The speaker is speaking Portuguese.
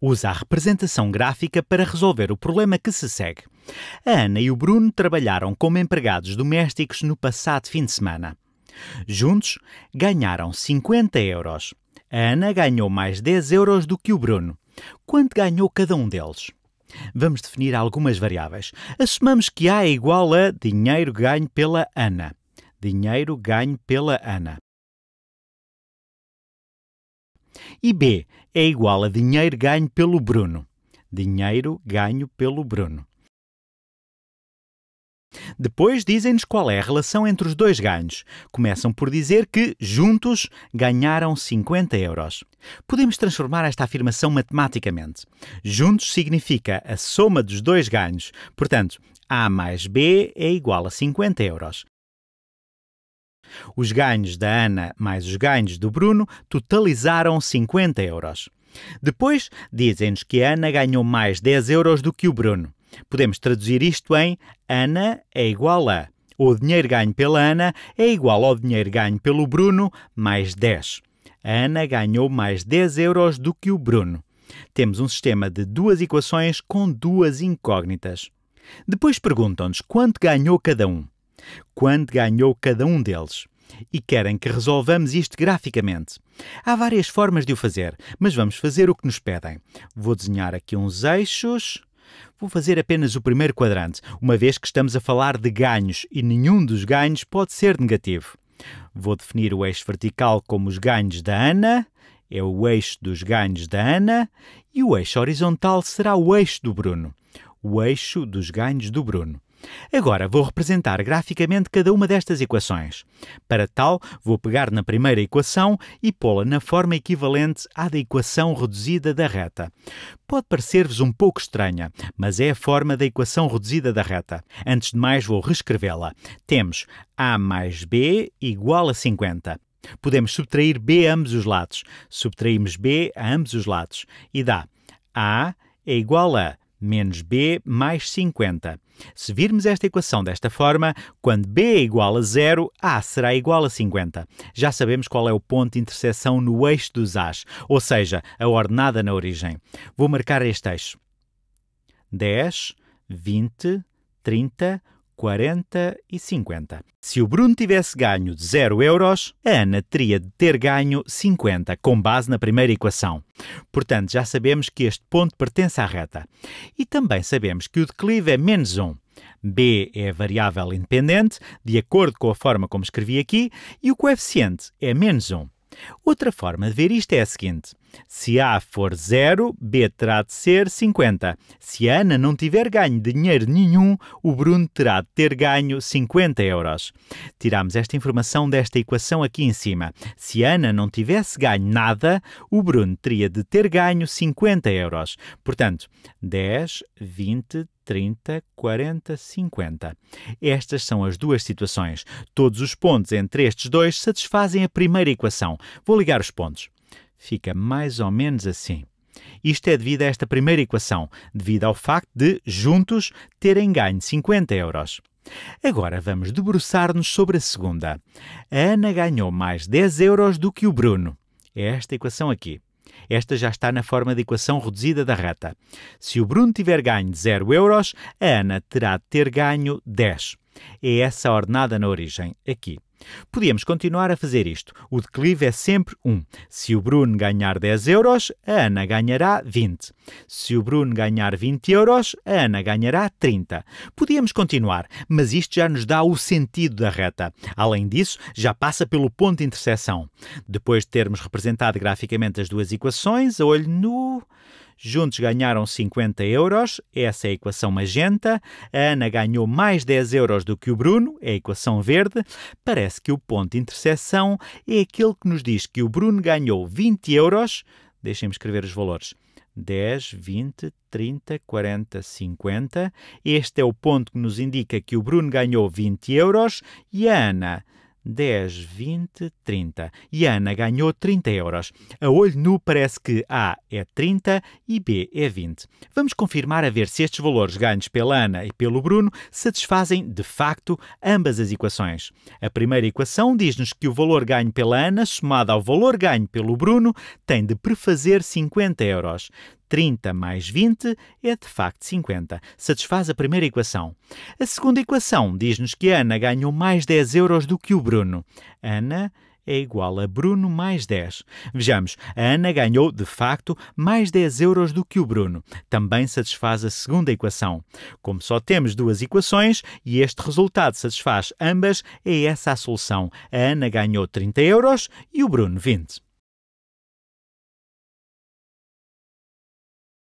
usa a representação gráfica para resolver o problema que se segue. A Ana e o Bruno trabalharam como empregados domésticos no passado fim de semana. Juntos, ganharam 50 euros. A Ana ganhou mais 10 euros do que o Bruno. Quanto ganhou cada um deles? Vamos definir algumas variáveis. Assumamos que A é igual a dinheiro ganho pela Ana. Dinheiro ganho pela Ana. E B é igual a dinheiro ganho pelo Bruno. Dinheiro ganho pelo Bruno. Depois dizem-nos qual é a relação entre os dois ganhos. Começam por dizer que, juntos, ganharam 50 euros. Podemos transformar esta afirmação matematicamente. Juntos significa a soma dos dois ganhos. Portanto, A mais B é igual a 50 euros. Os ganhos da Ana mais os ganhos do Bruno totalizaram 50 euros. Depois, dizem-nos que a Ana ganhou mais 10 euros do que o Bruno. Podemos traduzir isto em Ana é igual a. O dinheiro ganho pela Ana é igual ao dinheiro ganho pelo Bruno mais 10. A Ana ganhou mais 10 euros do que o Bruno. Temos um sistema de duas equações com duas incógnitas. Depois perguntam-nos quanto ganhou cada um. Quando ganhou cada um deles? E querem que resolvamos isto graficamente. Há várias formas de o fazer, mas vamos fazer o que nos pedem. Vou desenhar aqui uns eixos. Vou fazer apenas o primeiro quadrante, uma vez que estamos a falar de ganhos e nenhum dos ganhos pode ser negativo. Vou definir o eixo vertical como os ganhos da Ana, é o eixo dos ganhos da Ana, e o eixo horizontal será o eixo do Bruno, o eixo dos ganhos do Bruno. Agora vou representar graficamente cada uma destas equações. Para tal, vou pegar na primeira equação e pô-la na forma equivalente à da equação reduzida da reta. Pode parecer-vos um pouco estranha, mas é a forma da equação reduzida da reta. Antes de mais, vou reescrevê-la. Temos a mais b igual a 50. Podemos subtrair b a ambos os lados. Subtraímos b a ambos os lados e dá a é igual a menos b mais 50. Se virmos esta equação desta forma, quando b é igual a zero, a será igual a 50. Já sabemos qual é o ponto de interseção no eixo dos as, ou seja, a ordenada na origem. Vou marcar este eixo. 10, 20, 30, 40 e 50. Se o Bruno tivesse ganho 0 euros, a Ana teria de ter ganho 50, com base na primeira equação. Portanto, já sabemos que este ponto pertence à reta. E também sabemos que o declive é menos 1. B é a variável independente, de acordo com a forma como escrevi aqui, e o coeficiente é menos 1. Outra forma de ver isto é a seguinte. Se A for zero, B terá de ser 50. Se a Ana não tiver ganho dinheiro nenhum, o Bruno terá de ter ganho 50 euros. Tiramos esta informação desta equação aqui em cima. Se a Ana não tivesse ganho nada, o Bruno teria de ter ganho 50 euros. Portanto, 10, 20, 30, 40, 50. Estas são as duas situações. Todos os pontos entre estes dois satisfazem a primeira equação. Vou ligar os pontos fica mais ou menos assim. Isto é devido a esta primeira equação, devido ao facto de, juntos, terem ganho 50 euros. Agora vamos debruçar-nos sobre a segunda. A Ana ganhou mais 10 euros do que o Bruno. É esta equação aqui. Esta já está na forma de equação reduzida da reta. Se o Bruno tiver ganho 0 euros, a Ana terá de ter ganho 10. É essa a ordenada na origem, aqui. Podíamos continuar a fazer isto. O declive é sempre 1. Se o Bruno ganhar 10 euros, a Ana ganhará 20. Se o Bruno ganhar 20 euros, a Ana ganhará 30. Podíamos continuar, mas isto já nos dá o sentido da reta. Além disso, já passa pelo ponto de interseção. Depois de termos representado graficamente as duas equações, a olho nu. No... Juntos ganharam 50 euros, essa é a equação magenta. A Ana ganhou mais 10 euros do que o Bruno, é a equação verde. Parece que o ponto de interseção é aquele que nos diz que o Bruno ganhou 20 euros. Deixem-me escrever os valores. 10, 20, 30, 40, 50. Este é o ponto que nos indica que o Bruno ganhou 20 euros e a Ana 10, 20, 30. E a Ana ganhou 30 euros. A olho nu parece que A é 30 e B é 20. Vamos confirmar a ver se estes valores ganhos pela Ana e pelo Bruno satisfazem, de facto, ambas as equações. A primeira equação diz-nos que o valor ganho pela Ana, somado ao valor ganho pelo Bruno, tem de prefazer 50 euros. 30 mais 20 é de facto 50. Satisfaz a primeira equação. A segunda equação diz-nos que a Ana ganhou mais 10 euros do que o Bruno. Ana é igual a Bruno mais 10. Vejamos, a Ana ganhou, de facto, mais 10 euros do que o Bruno. Também satisfaz a segunda equação. Como só temos duas equações e este resultado satisfaz ambas, é essa a solução. A Ana ganhou 30 euros e o Bruno 20.